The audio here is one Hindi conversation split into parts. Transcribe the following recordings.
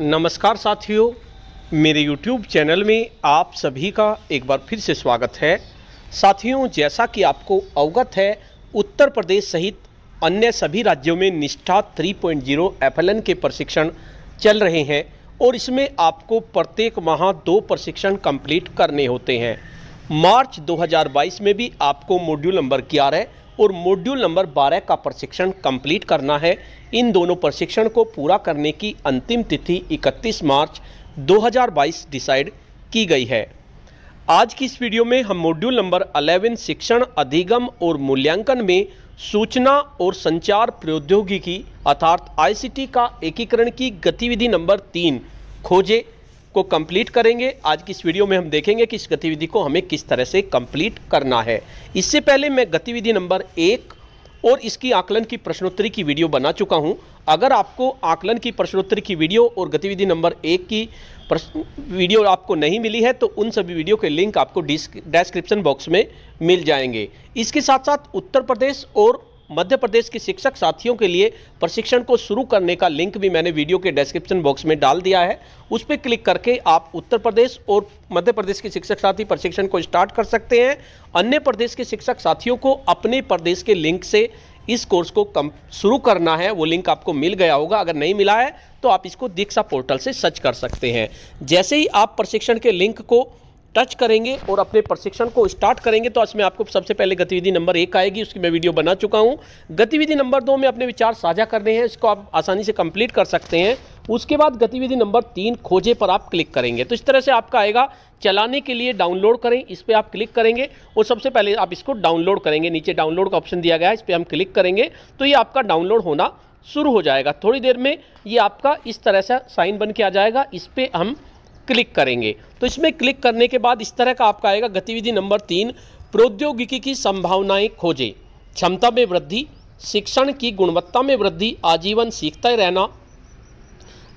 नमस्कार साथियों मेरे YouTube चैनल में आप सभी का एक बार फिर से स्वागत है साथियों जैसा कि आपको अवगत है उत्तर प्रदेश सहित अन्य सभी राज्यों में निष्ठा 3.0 पॉइंट के प्रशिक्षण चल रहे हैं और इसमें आपको प्रत्येक माह दो प्रशिक्षण कंप्लीट करने होते हैं मार्च 2022 में भी आपको मॉड्यूल नंबर ग्यारह और मॉड्यूल नंबर 12 का प्रशिक्षण कंप्लीट करना है इन दोनों प्रशिक्षण को पूरा करने की अंतिम तिथि 31 मार्च 2022 डिसाइड की गई है आज की इस वीडियो में हम मॉड्यूल नंबर 11 शिक्षण अधिगम और मूल्यांकन में सूचना और संचार प्रौद्योगिकी अर्थात आईसीटी का एकीकरण की गतिविधि नंबर तीन खोजें को कंप्लीट करेंगे आज की इस वीडियो में हम देखेंगे कि इस गतिविधि को हमें किस तरह से कंप्लीट करना है इससे पहले मैं गतिविधि नंबर एक और इसकी आकलन की प्रश्नोत्तरी की वीडियो बना चुका हूं अगर आपको आकलन की प्रश्नोत्तरी की वीडियो और गतिविधि नंबर एक की प्रश्न वीडियो आपको नहीं मिली है तो उन सभी वीडियो के लिंक आपको डिस्क्रिप्शन बॉक्स में मिल जाएंगे इसके साथ साथ उत्तर प्रदेश और मध्य प्रदेश के शिक्षक साथियों के लिए प्रशिक्षण को शुरू करने का लिंक भी मैंने वीडियो के डिस्क्रिप्शन बॉक्स में डाल दिया है उस पर क्लिक करके आप उत्तर प्रदेश और मध्य प्रदेश के शिक्षक साथी प्रशिक्षण को स्टार्ट कर सकते हैं अन्य प्रदेश के शिक्षक साथियों को अपने प्रदेश के लिंक से इस कोर्स को कम शुरू करना है वो लिंक आपको मिल गया होगा अगर नहीं मिला है तो आप इसको दीक्षा पोर्टल से सर्च कर सकते हैं जैसे ही आप प्रशिक्षण के लिंक को टच करेंगे और अपने प्रशिक्षण को स्टार्ट करेंगे तो इसमें आपको सबसे पहले गतिविधि नंबर एक आएगी उसकी मैं वीडियो बना चुका हूँ गतिविधि नंबर दो में अपने विचार साझा करने हैं इसको आप आसानी से कंप्लीट कर सकते हैं उसके बाद गतिविधि नंबर तीन खोजे पर आप क्लिक करेंगे तो इस तरह से आपका आएगा चलाने के लिए डाउनलोड करें इस पर आप क्लिक करेंगे और सबसे पहले आप इसको डाउनलोड करेंगे नीचे डाउनलोड का ऑप्शन दिया गया है इस पर हम क्लिक करेंगे तो ये आपका डाउनलोड होना शुरू हो जाएगा थोड़ी देर में ये आपका इस तरह से साइन बन के आ जाएगा इस पर हम क्लिक करेंगे तो इसमें क्लिक करने के बाद इस तरह का आपका आएगा गतिविधि नंबर तीन प्रौद्योगिकी की संभावनाएं खोजें क्षमता में वृद्धि शिक्षण की गुणवत्ता में वृद्धि आजीवन सीखता रहना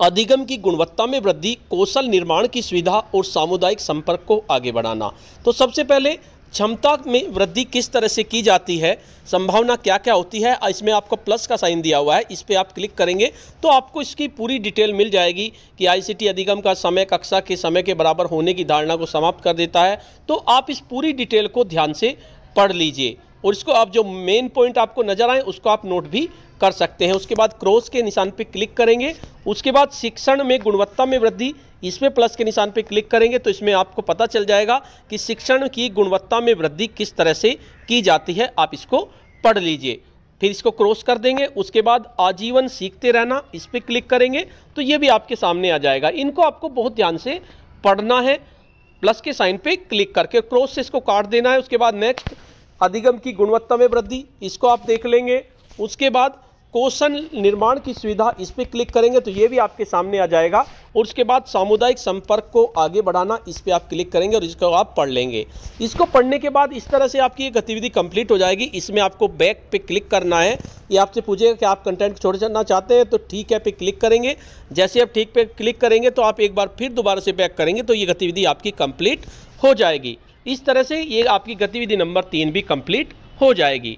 अधिगम की गुणवत्ता में वृद्धि कौशल निर्माण की सुविधा और सामुदायिक संपर्क को आगे बढ़ाना तो सबसे पहले क्षमता में वृद्धि किस तरह से की जाती है संभावना क्या क्या होती है इसमें आपको प्लस का साइन दिया हुआ है इस पर आप क्लिक करेंगे तो आपको इसकी पूरी डिटेल मिल जाएगी कि आईसीटी अधिगम का समय कक्षा के समय के बराबर होने की धारणा को समाप्त कर देता है तो आप इस पूरी डिटेल को ध्यान से पढ़ लीजिए और इसको आप जो मेन पॉइंट आपको नज़र आए उसको आप नोट भी कर सकते हैं उसके बाद क्रॉस के निशान पर क्लिक करेंगे उसके बाद शिक्षण में गुणवत्ता में वृद्धि इसमें प्लस के निशान पर क्लिक करेंगे तो इसमें आपको पता चल जाएगा कि शिक्षण की गुणवत्ता में वृद्धि किस तरह से की जाती है आप इसको पढ़ लीजिए फिर इसको क्रॉस कर देंगे उसके बाद आजीवन सीखते रहना इस पर क्लिक करेंगे तो ये भी आपके सामने आ जाएगा इनको आपको बहुत ध्यान से पढ़ना है प्लस के साइन पे क्लिक करके क्रॉस से इसको काट देना है उसके बाद नेक्स्ट अधिगम की गुणवत्ता में वृद्धि इसको आप देख लेंगे उसके बाद कोशन निर्माण की सुविधा इस पर क्लिक करेंगे तो ये भी आपके सामने आ जाएगा और उसके बाद सामुदायिक संपर्क को आगे बढ़ाना इस पर आप क्लिक करेंगे और इसको आप पढ़ लेंगे इसको पढ़ने के बाद इस तरह से आपकी ये गतिविधि कंप्लीट हो जाएगी इसमें आपको बैक पे क्लिक करना है ये आपसे पूछेगा कि आप कंटेंट छोड़ करना चाहते हैं तो ठीक है पे क्लिक करेंगे जैसे आप ठीक पे क्लिक करेंगे तो आप एक बार फिर दोबारा से बैक करेंगे तो ये गतिविधि आपकी कंप्लीट हो जाएगी इस तरह से ये आपकी गतिविधि नंबर तीन भी कंप्लीट हो जाएगी